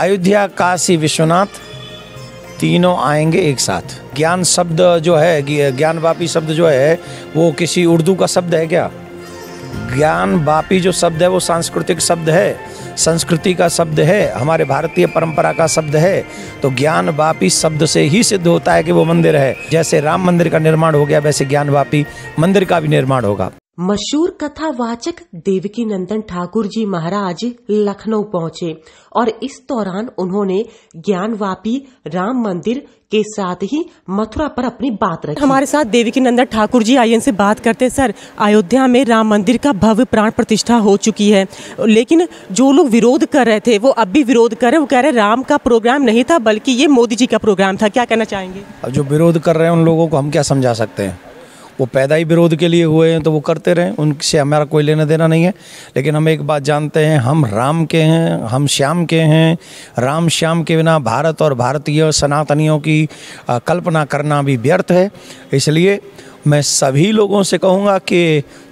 अयोध्या काशी विश्वनाथ तीनों आएंगे एक साथ ज्ञान शब्द जो है ज्ञान बापी शब्द जो है वो किसी उर्दू का शब्द है क्या ज्ञान वापी जो शब्द है वो सांस्कृतिक शब्द है संस्कृति का शब्द है हमारे भारतीय परंपरा का शब्द है तो ज्ञान वापी शब्द से ही सिद्ध होता है कि वो मंदिर है जैसे राम मंदिर का निर्माण हो गया वैसे ज्ञान वापी मंदिर का भी निर्माण होगा मशहूर कथावाचक देवकी नंदन ठाकुर जी महाराज लखनऊ पहुंचे और इस दौरान उन्होंने ज्ञानवापी राम मंदिर के साथ ही मथुरा पर अपनी बात रखी हमारे साथ देवकी नंदन ठाकुर जी आई से बात करते हैं सर अयोध्या में राम मंदिर का भव्य प्राण प्रतिष्ठा हो चुकी है लेकिन जो लोग विरोध कर रहे थे वो अब भी विरोध कर रहे वो कह रहे राम का प्रोग्राम नहीं था बल्कि ये मोदी जी का प्रोग्राम था क्या कहना चाहेंगे जो विरोध कर रहे हैं उन लोगों को हम क्या समझा सकते हैं वो पैदा ही विरोध के लिए हुए हैं तो वो करते रहें उनसे हमारा कोई लेना देना नहीं है लेकिन हम एक बात जानते हैं हम राम के हैं हम श्याम के हैं राम श्याम के बिना भारत और भारतीय सनातनियों की कल्पना करना भी व्यर्थ है इसलिए मैं सभी लोगों से कहूँगा कि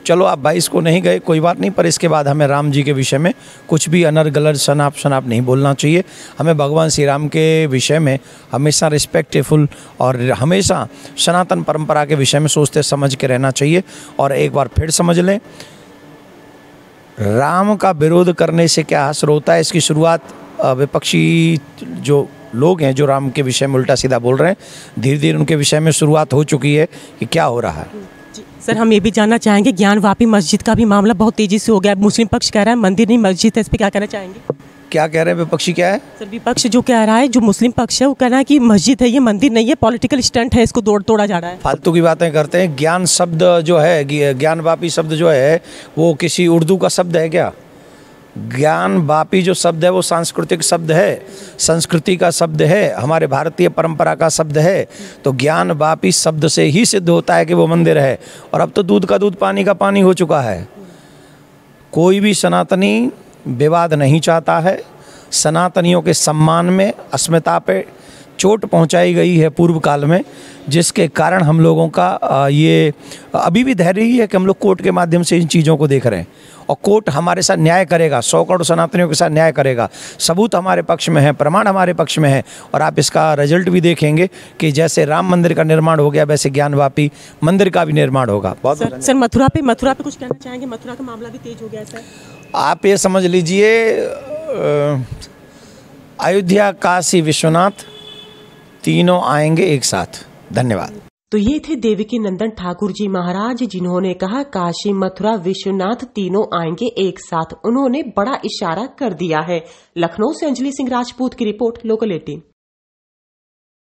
चलो आप बाईस को नहीं गए कोई बात नहीं पर इसके बाद हमें राम जी के विषय में कुछ भी अनर गलर शनाप शनाप नहीं बोलना चाहिए हमें भगवान श्री राम के विषय में हमेशा रिस्पेक्टफुल और हमेशा सनातन परंपरा के विषय में सोचते समझ के रहना चाहिए और एक बार फिर समझ लें राम का विरोध करने से क्या असर होता है इसकी शुरुआत विपक्षी जो लोग हैं जो राम के विषय में उल्टा सीधा बोल रहे हैं धीरे धीरे उनके विषय में शुरुआत हो चुकी है कि क्या हो रहा है सर हम ये भी जानना चाहेंगे ज्ञान वापी मस्जिद का भी मामला बहुत तेजी से हो गया मुस्लिम पक्ष कह रहा है मंदिर नहीं मस्जिद है इस पर क्या कहना चाहेंगे क्या कह रहे हैं विपक्षी क्या है सर विपक्ष जो कह रहा है जो मुस्लिम पक्ष है वो कह रहा है कि मस्जिद है ये मंदिर नहीं है पॉलिटिकल स्टंट है इसको दौड़ तोड़ा जा रहा है फालतू की बातें करते हैं ज्ञान शब्द जो है ज्ञान वापी शब्द जो है वो किसी उर्दू का शब्द है क्या ज्ञान बापी जो शब्द है वो सांस्कृतिक शब्द है संस्कृति का शब्द है हमारे भारतीय परंपरा का शब्द है तो ज्ञान बापी शब्द से ही सिद्ध होता है कि वो मंदिर है और अब तो दूध का दूध पानी का पानी हो चुका है कोई भी सनातनी विवाद नहीं चाहता है सनातनियों के सम्मान में अस्मिता पे चोट पहुंचाई गई है पूर्व काल में जिसके कारण हम लोगों का ये अभी भी धैर्य ही है कि हम लोग कोर्ट के माध्यम से इन चीज़ों को देख रहे हैं और कोर्ट हमारे साथ न्याय करेगा सौ करोड़ सनातनियों के साथ न्याय करेगा सबूत हमारे पक्ष में है प्रमाण हमारे पक्ष में है और आप इसका रिजल्ट भी देखेंगे कि जैसे राम मंदिर का निर्माण हो गया वैसे ज्ञान मंदिर का भी निर्माण होगा बहुत सर, सर मथुरा पे मथुरा पे कुछ कहना चाहेंगे मथुरा का मामला भी तेज हो गया सर आप ये समझ लीजिए अयोध्या काशी विश्वनाथ तीनों आएंगे एक साथ धन्यवाद तो ये थे देवकी नंदन ठाकुर जी महाराज जिन्होंने कहा काशी मथुरा विश्वनाथ तीनों आएंगे एक साथ उन्होंने बड़ा इशारा कर दिया है लखनऊ से अंजलि सिंह राजपूत की रिपोर्ट लोकल एटीन